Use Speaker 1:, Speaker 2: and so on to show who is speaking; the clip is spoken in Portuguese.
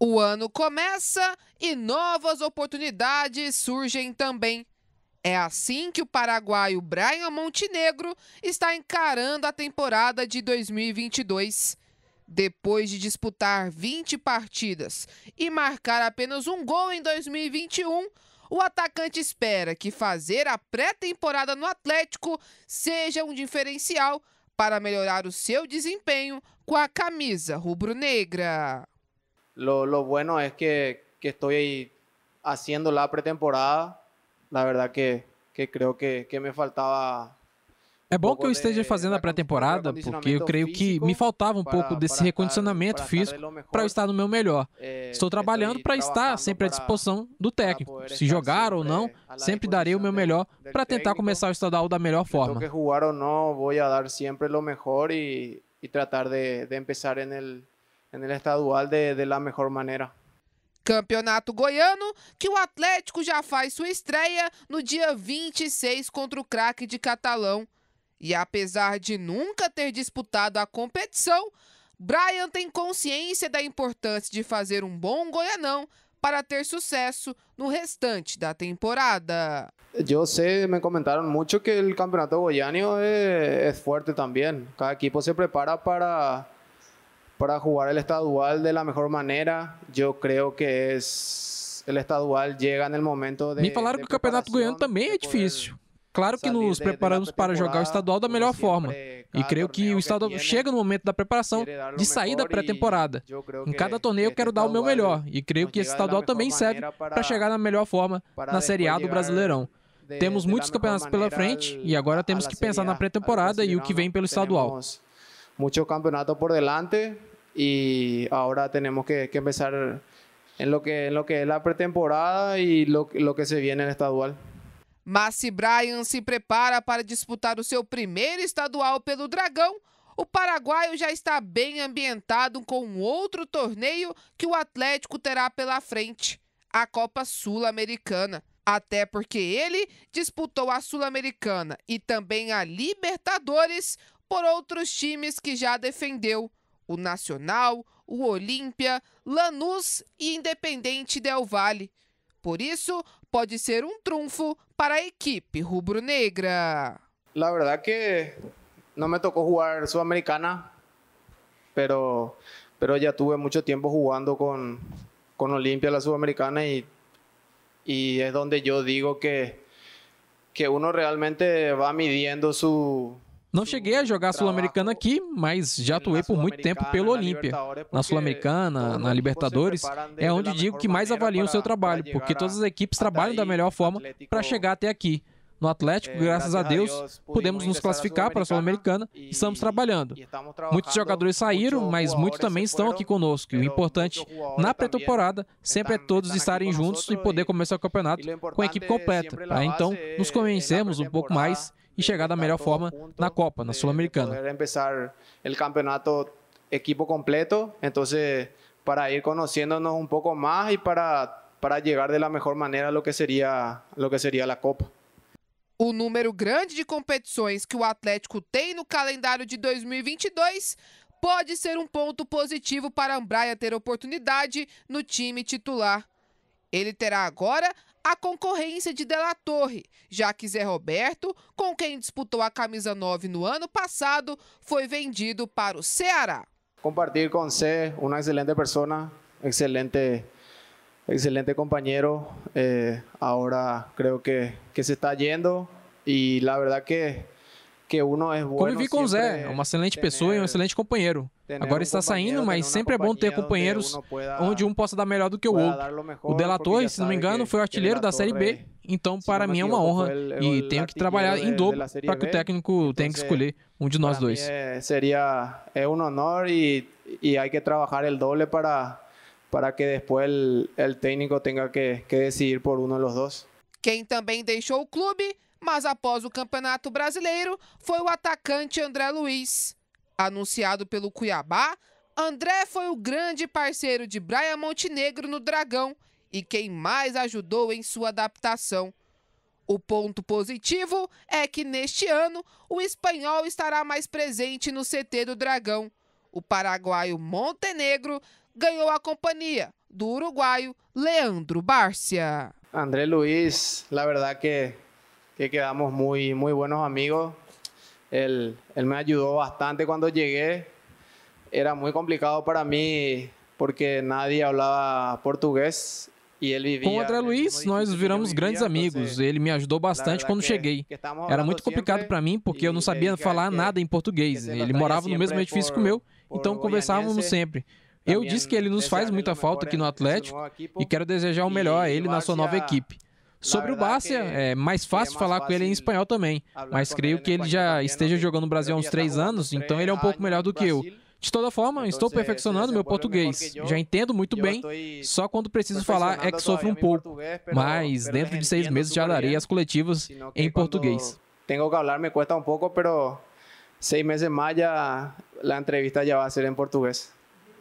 Speaker 1: O ano começa e novas oportunidades surgem também. É assim que o paraguaio Brian Montenegro está encarando a temporada de 2022. Depois de disputar 20 partidas e marcar apenas um gol em 2021, o atacante espera que fazer a pré-temporada no Atlético seja um diferencial para melhorar o seu desempenho com a camisa rubro-negra. Lo,
Speaker 2: lo bueno es que, que, estoy haciendo la pretemporada. La verdad que, que creo que, que me faltava
Speaker 3: É bom que eu esteja fazendo a pré-temporada, porque eu creio que me faltava um pouco desse recondicionamento físico para eu estar no meu melhor. É, então, Estou trabalhando para estar sempre à disposição do técnico. Se jogar ou não, é, sempre darei o meu melhor para tentar começar o estadual da melhor forma. Se
Speaker 2: jogar ou não, vou dar sempre o melhor e, tratar de, começar no no estadual de, de la
Speaker 1: Campeonato goiano que o Atlético já faz sua estreia no dia 26 contra o craque de Catalão. E apesar de nunca ter disputado a competição, Brian tem consciência da importância de fazer um bom goianão para ter sucesso no restante da temporada.
Speaker 2: Eu sei, me comentaram muito que o campeonato goiano é, é forte também. Cada equipo se prepara para para jugar el estadual de la mejor manera, yo creo que es el estadual llega en el momento de Me falaram
Speaker 3: de que o Campeonato Goiano também é difícil. Claro que nos preparamos para jogar o estadual da melhor forma. E creio que o estadual chega no momento da preparação de sair da pré-temporada. Em cada torneio eu quero dar o meu melhor. E creio que esse estadual também serve para chegar na melhor forma na Série A do Brasileirão. Temos muitos campeonatos pela frente e agora temos que pensar na pré-temporada e o que vem pelo estadual
Speaker 2: muchos campeonatos por delante y ahora tenemos que, que empezar en lo que, en lo que es la pretemporada y lo, lo que se viene en estadual.
Speaker 1: Mas Bryan se prepara para disputar o seu primeiro estadual pelo Dragão, o paraguaio já está bem ambientado com outro torneio que o Atlético terá pela frente, a Copa Sul-Americana. Até porque ele disputou a Sul-Americana e também a Libertadores por outros times que já defendeu: o Nacional, o Olímpia, Lanús e Independente Del Valle. Por isso, pode ser um trunfo para a equipe rubro-negra. verdade é que não me jogar jugar
Speaker 2: Sudamericana, pero, pero já tuve muito tempo jogando com con Olimpia, la Sudamericana, americana e é onde eu digo que, que uno realmente va midiendo sua não cheguei a jogar Sul-Americana
Speaker 3: aqui, mas já atuei por muito tempo pelo Olímpia. Na Sul-Americana, na Libertadores, é onde digo que mais avaliam o seu trabalho, porque todas as equipes trabalham da melhor forma para chegar até aqui. No Atlético, é, graças a Deus, pudemos nos classificar para a Sul-Americana e estamos trabalhando. Muitos jogadores saíram, mas muitos também estão aqui conosco. E o importante na é pré-temporada sempre é todos estarem juntos e poder começar o campeonato com a equipe é completa, para tá? então nos conhecermos um pouco mais e chegar da melhor tá forma na Copa, na Sul-Americana.
Speaker 2: começar o campeonato equipo completo, então para ir conhecendo-nos um pouco mais e para para chegar da melhor maneira lo que seria lo que seria a Copa.
Speaker 1: O número grande de competições que o Atlético tem no calendário de 2022 pode ser um ponto positivo para a Ambraia ter oportunidade no time titular. Ele terá agora a concorrência de Della Torre, já que Zé Roberto, com quem disputou a camisa 9 no ano passado, foi vendido para o Ceará.
Speaker 2: Compartir com você uma excelente pessoa, excelente excelente companheiro. Eh, ahora que, que, se está yendo e, na verdade, que como vi é Convivi com o Zé,
Speaker 3: é uma excelente pessoa e um é excelente companheiro. Agora está saindo, mas sempre é bom ter companheiros onde um possa dar melhor do que o outro. O Delator, se não me engano, foi o artilheiro da Série B, então para mim é uma honra e tenho que trabalhar em dobro para que o técnico tenha que escolher um de nós dois. Eh,
Speaker 2: Seria é um honor e e hay que trabalhar el doble para para que depois o técnico tenha que, que decidir por um dos dois.
Speaker 1: Quem também deixou o clube mas após o Campeonato Brasileiro, foi o atacante André Luiz. Anunciado pelo Cuiabá, André foi o grande parceiro de Brian Montenegro no Dragão e quem mais ajudou em sua adaptação. O ponto positivo é que neste ano o espanhol estará mais presente no CT do Dragão. O paraguaio Montenegro ganhou a companhia do uruguaio Leandro Bárcia.
Speaker 2: André Luiz, la verdad que que quedamos muy, muy buenos amigos. Él, él me ayudó bastante cuando llegué. Era muy complicado para mí porque nadie hablava português e ele vivia. Com o André
Speaker 3: Luiz, nós viramos grandes amigos. Ele me ajudou bastante quando cheguei. Era muito complicado para mim porque eu não sabia falar nada em português. Ele morava no mesmo edifício que o meu, então conversávamos sempre. Eu disse que ele nos faz muita falta aqui no Atlético e quero desejar o melhor a ele na sua nova equipe. Sobre o Barça, é mais é fácil falar com ele em espanhol também, mas creio que ele já esteja jogando no Brasil há uns é três anos, então ele é um pouco melhor do que eu. De toda forma, então estou perfeccionando meu português. Já entendo muito bem, só quando preciso falar é que sofro um pouco. Mas dentro de né? seis meses já darei as coletivas em português.
Speaker 2: Tenho que falar, me cuesta um pouco, mas seis meses mais já a entrevista já vai ser em português.